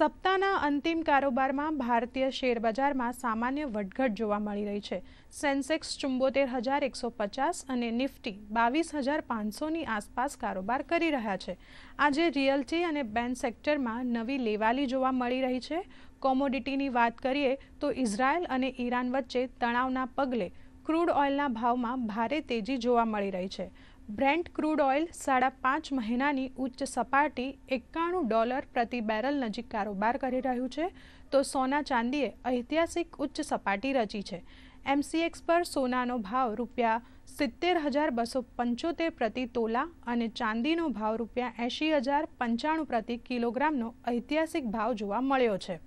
સપ્તાહના અંતિમ કારોબારમાં ભારતીય શેરબજારમાં સામાન્ય વટઘટ જોવા મળી રહી છે સેન્સેક્સ ચુંબોતેર હજાર એકસો પચાસ અને નિફ્ટી બાવીસ હજાર પાંચસોની આસપાસ કારોબાર કરી રહ્યા છે આજે રિયલ્ટી અને બેન્ક સેક્ટરમાં નવી લેવાલી જોવા મળી રહી છે કોમોડિટીની વાત કરીએ તો ઇઝરાયલ અને ઈરાન વચ્ચે તણાવના પગલે ક્રૂડ ઓઇલના ભાવમાં ભારે તેજી જોવા મળી રહી છે બ્રેન્ટ ક્રૂડ ઓઇલ સાડા પાંચ મહિનાની ઉચ્ચ સપાટી એકાણું ડોલર પ્રતિ બેરલ નજીક કારોબાર કરી રહ્યું છે તો સોના ચાંદીએ ઐતિહાસિક ઉચ્ચ સપાટી રચી છે એમસીએક્સ પર સોનાનો ભાવ રૂપિયા સિત્તેર હજાર બસો પંચોતેર પ્રતિ તોલા અને ચાંદીનો ભાવ રૂપિયા એંશી હજાર પંચાણું પ્રતિ કિલોગ્રામનો ઐતિહાસિક ભાવ જોવા મળ્યો છે